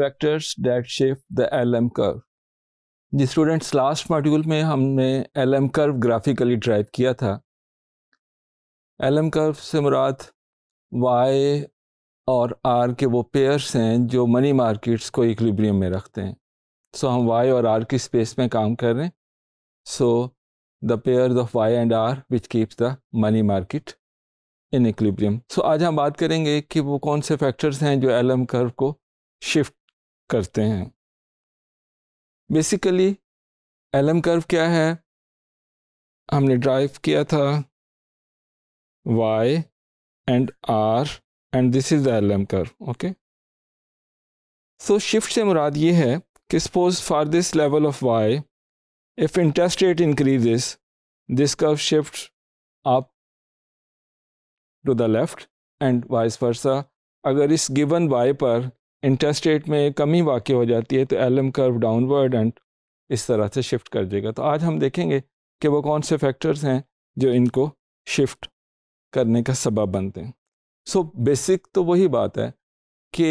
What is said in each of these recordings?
Factors that shape the L M curve जी students last module में हमने L M curve graphically derive किया था एल एम कर्व से मुराद वाई और आर के वो पेयर्स हैं जो मनी मार्केट्स को इक्लिब्रियम में रखते हैं सो so, हम वाई और आर की स्पेस में काम कर रहे हैं so the pairs of Y and R which keeps the money market in equilibrium so आज हम बात करेंगे कि वो कौन से फैक्टर्स हैं जो एल एम कर्व को शिफ्ट करते हैं बेसिकली एलम कर्व क्या है हमने ड्राइव किया था Y and R and this is the LM curve okay so shift से मुराद ये है कि suppose for this level of Y if interest rate increases this curve shift up to the left and vice versa अगर इस given Y पर interest rate में कमी वाक़ हो जाती है तो L M curve downward and इस तरह से शिफ्ट कर देगा तो आज हम देखेंगे कि वो कौन से फैक्टर्स हैं जो इनको शिफ्ट करने का सबब बनते हैं सो so, बेसिक तो वही बात है कि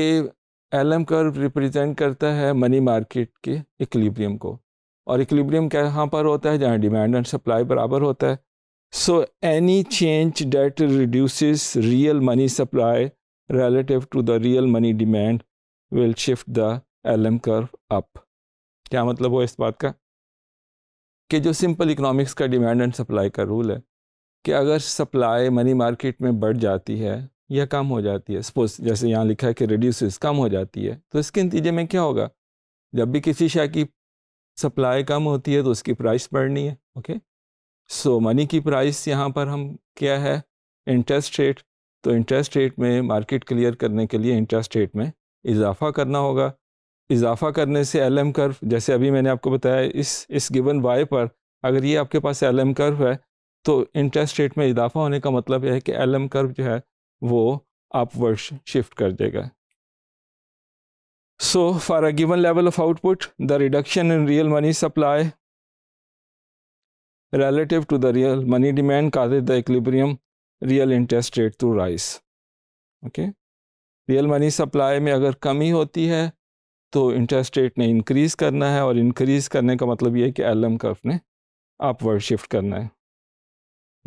एल एम कर्व रिप्रेजेंट करता है मनी मार्केट के इक्लिब्रियम को और इक्लिब्रियम कहाँ पर होता है जहाँ डिमांड एंड सप्लाई बराबर होता है so any change that reduces real money supply relative to the real money demand will shift the L M curve up क्या मतलब हो इस बात का कि जो सिंपल इकोनॉमिक्स का डिमांड एंड सप्लाई का रूल है कि अगर सप्लाई मनी मार्केट में बढ़ जाती है या कम हो जाती है सपोज जैसे यहाँ लिखा है कि रिड्यूस कम हो जाती है तो इसके नतीजे में क्या होगा जब भी किसी शय की सप्लाई कम होती है तो उसकी प्राइस बढ़नी है ओके सो मनी की प्राइस यहाँ पर हम क्या है इंटरेस्ट रेट तो इंटरेस्ट रेट में मार्केट क्लियर करने के लिए इंटरेस्ट रेट में इजाफा करना होगा इजाफा करने से एल एम कर्व जैसे अभी मैंने आपको बताया इस इस गिवन वाई पर अगर ये आपके पास एल एम कर्व है तो इंटरेस्ट रेट में इजाफा होने का मतलब यह है कि एल एम कर्व जो है वो आप वर्ष शिफ्ट कर देगा so for a given level of output the reduction in real money supply relative to the real money demand का the real interest rate to rise okay okay real money supply में अगर कमी होती है तो interest rate ने increase करना है और इंक्रीज़ करने का मतलब ये है कि एल एम कर्व ने अपवर्ड शिफ्ट करना है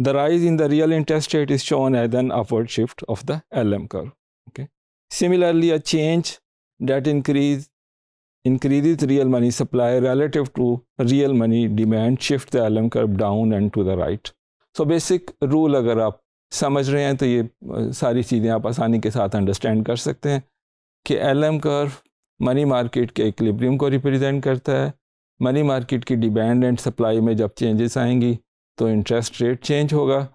the rise in the real interest rate is shown as an upward shift of the L M curve okay similarly a change that increase real money supply relative to real money demand shift the L M curve down and to the right so basic rule अगर आप समझ रहे हैं तो ये सारी चीज़ें आप आसानी के साथ अंडरस्टैंड कर सकते हैं कि L M curve money market के इक्लिब्रियम को रिप्रेजेंट करता है मनी मार्केट की डिमांड एंड सप्लाई में जब चेंजेस आएंगी तो इंटरेस्ट रेट चेंज होगा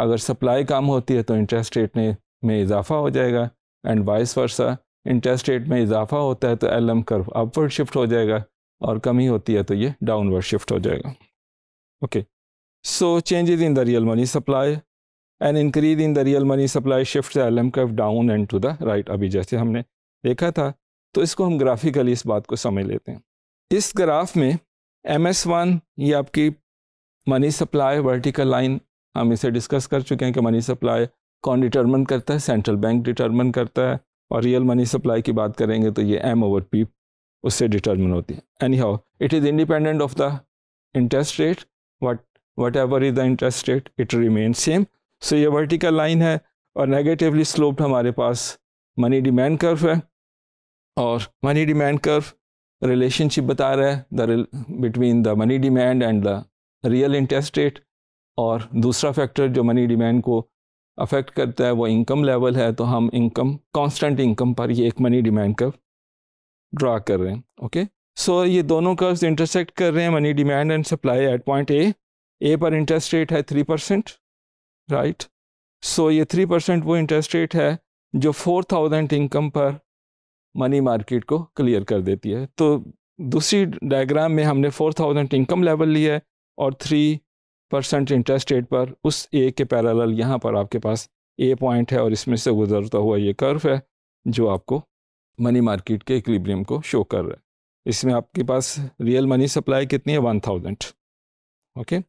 अगर सप्लाई कम होती है तो इंटरेस्ट रेट में इजाफा हो जाएगा and vice versa interest rate में इजाफा होता है तो L M curve upward shift हो जाएगा और कमी होती है तो ये डाउनवर्ड शिफ्ट हो जाएगा okay so changes in the real money supply and increase in the real money supply shift L M curve down and to the right अभी जैसे हमने देखा था तो इसको हम ग्राफिकली इस बात को समझ लेते हैं इस ग्राफ में एम एस वन ये आपकी मनी सप्लाई वर्टिकल लाइन हम इसे डिस्कस कर चुके हैं कि मनी सप्लाई कौन डिटर्मन करता है सेंट्रल बैंक डिटर्मन करता है और रियल मनी सप्लाई की बात करेंगे तो ये एम ओवर पी उससे डिटर्मन होती है anyhow it is independent of the interest rate what whatever is the interest rate it remain same so so ये वर्टिकल लाइन है और नेगेटिवली स्लोप्ड हमारे पास मनी डिमांड कर्व है और money demand curve relationship बता रहा है the between the money demand and the real interest rate और दूसरा फैक्टर जो मनी डिमांड को अफेक्ट करता है वो इनकम लेवल है तो हम इनकम कांस्टेंट इनकम पर ये एक मनी डिमांड कर्व ड्रा कर रहे हैं ओके सो so, ये दोनों कर्व्स इंटरसेक्ट कर रहे हैं money demand and supply at point A A पर इंटरेस्ट रेट है थ्री परसेंट राइट सो ये थ्री परसेंट वो इंटरेस्ट रेट है जो फोर थाउजेंड इनकम पर मनी मार्केट को क्लियर कर देती है तो दूसरी डायग्राम में हमने फोर थाउजेंड इनकम लेवल लिया है और थ्री परसेंट इंटरेस्ट रेट पर उस ए के पैरल यहाँ पर आपके पास ए पॉइंट है और इसमें से गुजरता हुआ ये कर्व है जो आपको मनी मार्केट के इक्लिब्रियम को शो कर रहा है इसमें आपके पास रियल मनी सप्लाई कितनी है one thousand okay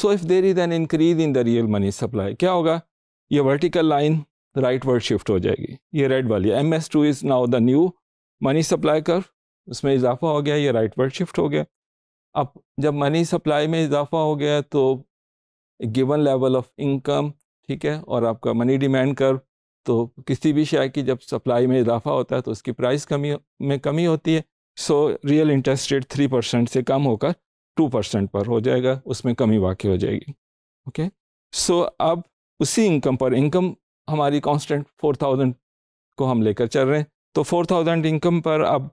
so if there is an increase in the real money supply क्या होगा ये vertical line rightward shift हो जाएगी ये रेड वाली M S two is now the new money supply कर उसमें इजाफा हो गया ये राइट वर्ड शिफ्ट हो गया अब जब मनी सप्लाई में इजाफा हो गया तो गिवन लेवल ऑफ इनकम ठीक है और आपका मनी डिमांड कर तो किसी भी शेयर की जब सप्लाई में इजाफा होता है तो उसकी प्राइस कमी में कमी होती है so real interest rate three percent से कम होकर टू परसेंट पर हो जाएगा उसमें कमी वाकई हो जाएगी ओके सो so, अब उसी इनकम पर इनकम हमारी कांस्टेंट फोर थाउजेंड को हम लेकर चल रहे हैं तो फोर थाउजेंड इनकम पर अब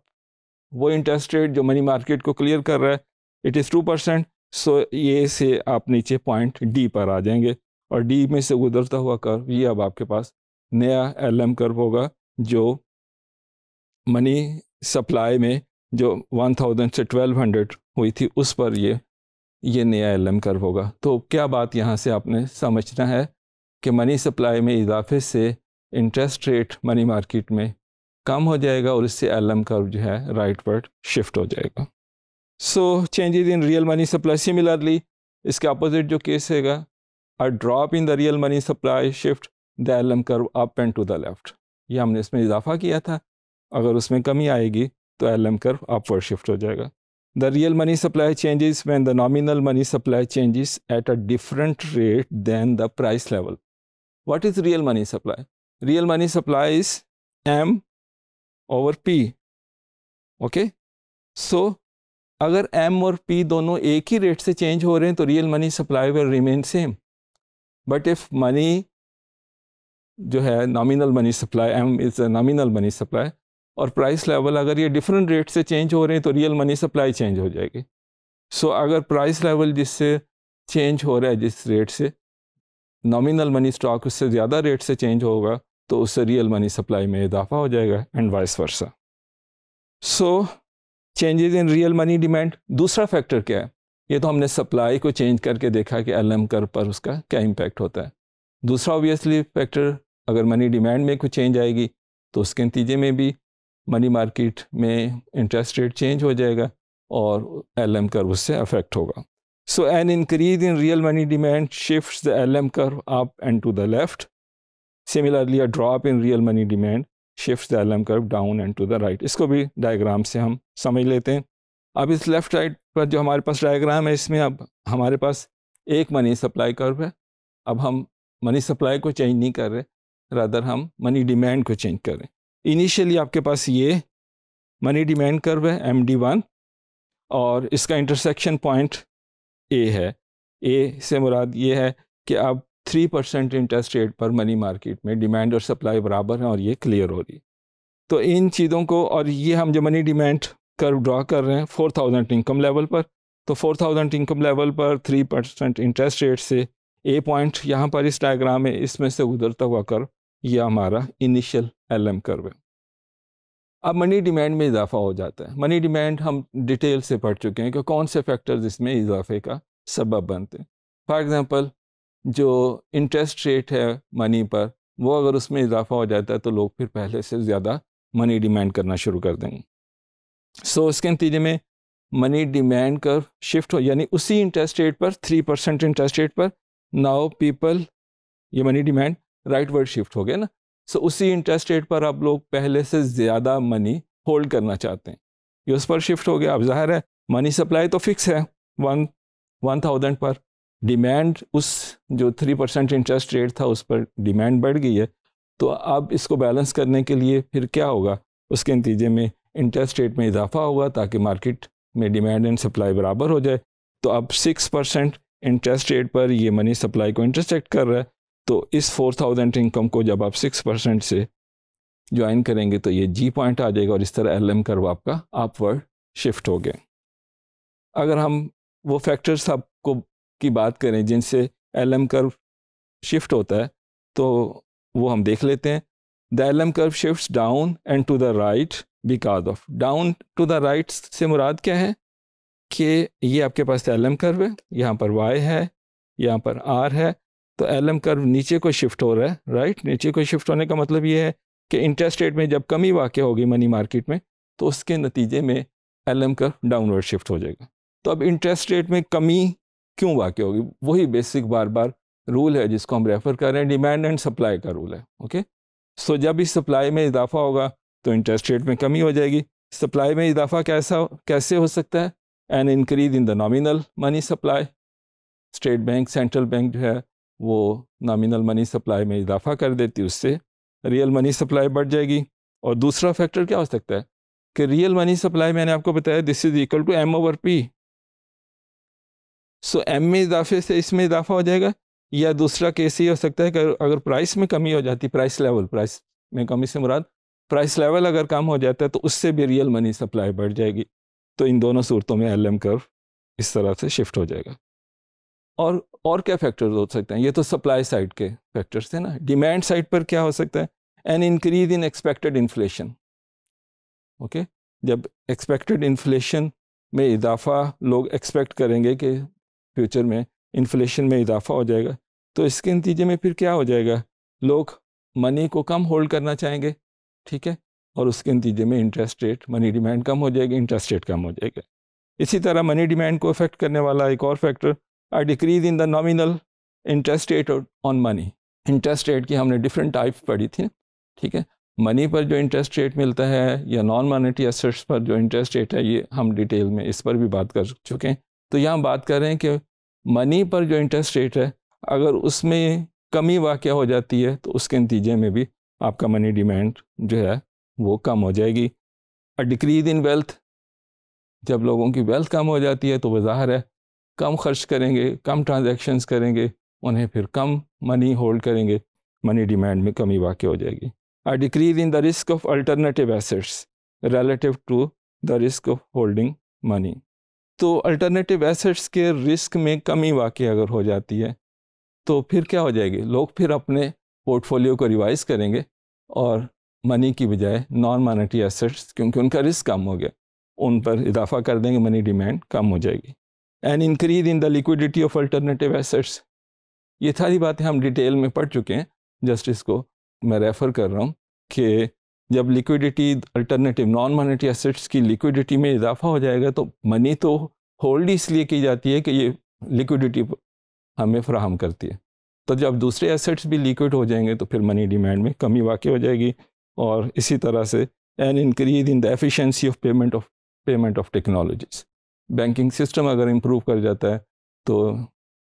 वो इंटरेस्ट रेट जो मनी मार्केट को क्लियर कर रहा है it is two percent so ये से आप नीचे पॉइंट डी पर आ जाएंगे और डी में से गुजरता हुआ कर्व ये अब आपके पास नया एल एम कर्व होगा जो मनी सप्लाई में जो वन थाउजेंड से ट्वेल्व हंड्रेड हुई थी उस पर ये ये नया एल कर होगा तो क्या बात यहाँ से आपने समझना है कि मनी सप्लाई में इजाफे से इंटरेस्ट रेट मनी मार्केट में कम हो जाएगा और इससे एल कर जो है राइट वर्ड शिफ्ट हो जाएगा so changes in real money supply similarly इसके अपोजिट जो केस हैगा a drop in the real money supply shift the L curve up and to the left ये हमने इसमें इजाफा किया था अगर उसमें कमी आएगी तो एल कर्व अपवर्ड शिफ्ट हो जाएगा The real money supply changes when the nominal money supply changes at a different rate than the price level. What is real money supply? Real money supply is M over P. Okay? So, agar M or P dono ek hi rate se change ho rahe to real money supply will remain same. But if money, jo hai nominal money supply, M is a nominal money supply, और price level अगर ये different rate से change हो रहे हैं तो real money supply change हो जाएगी सो so, अगर प्राइस लेवल जिससे चेंज हो रहा है जिस रेट से नॉमिनल मनी स्टॉक उससे ज़्यादा रेट से चेंज होगा तो उससे रियल मनी सप्लाई में इजाफा हो जाएगा and vice versa so changes in real money demand दूसरा फैक्टर क्या है ये तो हमने सप्लाई को चेंज करके देखा कि एल एम कर पर उसका क्या इम्पैक्ट होता है दूसरा ऑब्वियसली फैक्टर अगर मनी डिमांड में कुछ चेंज आएगी तो उसके नतीजे में भी मनी मार्केट में इंटरेस्ट रेट चेंज हो जाएगा और एल एम कर उससे अफेक्ट होगा so an increase in real money demand shift the L M curve up and to the left similarly a drop in real money demand shift the L M curve down and to the right इसको भी diagram से हम समझ लेते हैं अब इस left right पर जो हमारे पास डायग्राम है इसमें अब हमारे पास एक मनी सप्लाई कर्व है अब हम मनी सप्लाई को चेंज नहीं कर रहे रादर हम मनी डिमांड को चेंज कर रहे हैं इनिशियली आपके पास ये मनी डिमांड कर्व है एम डी वन और इसका इंटरसेक्शन पॉइंट ए है ए से मुराद ये है कि अब थ्री परसेंट इंटरेस्ट रेट पर मनी मार्केट में डिमांड और सप्लाई बराबर हैं और ये क्लियर हो रही तो इन चीज़ों को और ये हम जो मनी डिमांड कर्व ड्रा कर रहे हैं फोर थाउजेंड इनकम लेवल पर तो फोर थाउजेंड इनकम लेवल पर थ्री परसेंट इंटरेस्ट रेट से ए पॉइंट यहाँ पर इस डायग्राम में इसमें से गुजरता हुआ कर्व ये हमारा इनिशियल एल एम कर्व है अब मनी डिमांड में इजाफा हो जाता है मनी डिमांड हम डिटेल से पढ़ चुके हैं कि कौन से फैक्टर्स इसमें इजाफे का सबब बनते हैं फॉर एग्ज़ाम्पल जो इंटरेस्ट रेट है मनी पर वो अगर उसमें इजाफा हो जाता है तो लोग फिर पहले से ज़्यादा मनी डिमांड करना शुरू कर देंगे सो so, इसके नतीजे में मनी डिमांड कर शिफ्ट हो यानी उसी इंटरेस्ट रेट पर थ्री परसेंट इंटरेस्ट रेट पर नाउ पीपल ये money demand rightward shift हो गया ना सो so, उसी इंटरेस्ट रेट पर आप लोग पहले से ज़्यादा मनी होल्ड करना चाहते हैं ये उस पर शिफ्ट हो गया अब जाहिर है मनी सप्लाई तो फिक्स है वन वन थाउजेंड पर डिमांड उस जो थ्री परसेंट इंटरेस्ट रेट था उस पर डिमांड बढ़ गई है तो अब इसको बैलेंस करने के लिए फिर क्या होगा उसके नतीजे में इंटरेस्ट रेट में इजाफा होगा ताकि मार्केट में डिमांड एंड सप्लाई बराबर हो जाए तो अब सिक्स परसेंट इंटरेस्ट रेट पर ये मनी सप्लाई को इंटरसेक्ट कर रहा है तो इस फोर थाउजेंड इनकम को जब आप सिक्स परसेंट से ज्वाइन करेंगे तो ये जी पॉइंट आ जाएगा और इस तरह एल एम कर्व आपका अपवर्ड शिफ्ट हो गए अगर हम वो फैक्टर्स आपको की बात करें जिनसे एल एम कर्व शिफ्ट होता है तो वो हम देख लेते हैं the L M curve shift down and to the right because of down to the right से मुराद क्या है कि ये आपके पास एल एम कर्व है यहाँ पर वाई है यहाँ पर आर है तो एल एम कर्व नीचे को शिफ्ट हो रहा है राइट नीचे को शिफ्ट होने का मतलब ये है कि इंटरेस्ट रेट में जब कमी वाक़ होगी मनी मार्केट में तो उसके नतीजे में L M curve downward shift हो जाएगा तो अब इंटरेस्ट रेट में कमी क्यों वाक़ होगी वही बेसिक बार बार रूल है जिसको हम रेफ़र कर रहे हैं डिमांड एंड सप्लाई का रूल है ओके सो जब इस सप्लाई में इजाफा होगा तो इंटरेस्ट रेट में कमी हो जाएगी सप्लाई में इजाफा कैसा कैसे हो सकता है an increase in the nominal money supply state bank central bank जो है वो नामिनल मनी सप्लाई में इजाफा कर देती उससे रियल मनी सप्लाई बढ़ जाएगी और दूसरा फैक्टर क्या हो सकता है कि रियल मनी सप्लाई मैंने आपको बताया this is equal to M over P so M में इजाफे से इसमें इजाफा हो जाएगा या दूसरा केस ये हो सकता है कि अगर प्राइस में कमी हो जाती प्राइस लेवल प्राइस में कमी से मुराद प्राइस लेवल अगर कम हो जाता है तो उससे भी रियल मनी सप्लाई बढ़ जाएगी तो इन दोनों सूरतों में एल एम कर्व इस तरह से शिफ्ट हो जाएगा और और क्या फैक्टर्स हो सकते हैं ये तो सप्लाई साइड के फैक्टर्स थे ना डिमांड साइड पर क्या हो सकता है an increase in expected inflation okay जब एक्सपेक्टेड इन्फ्लेशन में इजाफा लोग एक्सपेक्ट करेंगे कि फ्यूचर में इन्फ्लेशन में इजाफा हो जाएगा तो इसके नतीजे में फिर क्या हो जाएगा लोग मनी को कम होल्ड करना चाहेंगे ठीक है और उसके नतीजे में इंटरेस्ट रेट मनी डिमांड कम हो जाएगी इंटरेस्ट रेट कम हो जाएगा इसी तरह मनी डिमांड को अफेक्ट करने वाला एक और factor a decrease in the nominal interest rate on money interest rate की हमने डिफरेंट टाइप पढ़ी थी ठीक है मनी पर जो इंटरेस्ट रेट मिलता है या नॉन मॉनेटरी असेट्स पर जो इंटरेस्ट रेट है ये हम डिटेल में इस पर भी बात कर चुके हैं तो यहाँ बात कर रहे हैं कि मनी पर जो इंटरेस्ट रेट है अगर उसमें कमी वाक़ हो जाती है तो उसके नतीजे में भी आपका मनी डिमांड जो है वो कम हो जाएगी अ डिक्रीज इन वेल्थ जब लोगों की वेल्थ कम हो जाती है तो वह ज़ाहिर है कम खर्च करेंगे कम ट्रांजैक्शंस करेंगे उन्हें फिर कम मनी होल्ड करेंगे मनी डिमांड में कमी वाक़ हो जाएगी a decrease in the risk of alternative assets relative to the risk of holding money तो अल्टरनेटिव एसेट्स के रिस्क में कमी वाक़ अगर हो जाती है तो फिर क्या हो जाएगी लोग फिर अपने पोर्टफोलियो को रिवाइज़ करेंगे और मनी की बजाय नॉन मॉनेटरी एसेट्स क्योंकि उनका रिस्क कम हो गया उन पर इजाफा कर देंगे मनी डिमांड कम हो जाएगी and increase in the liquidity of alternative assets ये सारी बातें हम डिटेल में पढ़ चुके हैं जस्टिस को मैं रेफ़र कर रहा हूँ कि जब liquidity alternative non monetary assets की लिक्विडिटी में इजाफा हो जाएगा तो मनी तो होल्ड इसलिए की जाती है कि ये लिक्विडिटी हमें फ्राहम करती है तो जब दूसरे एसेट्स भी लिक्विड हो जाएंगे तो फिर मनी डिमांड में कमी वाक़ हो जाएगी और इसी तरह से an increase in the efficiency of payment of payment of technologies banking system अगर इम्प्रूव कर जाता है तो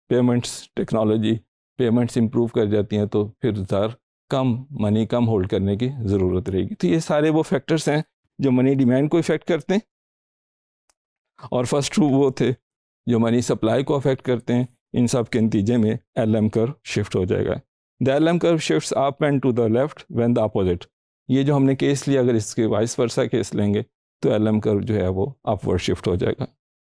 पेमेंट्स टेक्नोलॉजी पेमेंट्स इम्प्रूव कर जाती हैं तो फिर ज़ार कम मनी कम होल्ड करने की ज़रूरत रहेगी तो ये सारे वो फैक्टर्स हैं जो मनी डिमांड को इफ़ेक्ट करते हैं और फर्स्ट टू वो थे जो मनी सप्लाई को अफेक्ट करते हैं इन सब के नतीजे में एल एम कर्व शिफ्ट हो जाएगा the L M curve shift up and to the left when the opposite ये जो हमने केस लिया अगर इसके वाइस वर्षा केस लेंगे तो एल एम कर्व जो है वो अपवर्ड शिफ्ट हो जाएगा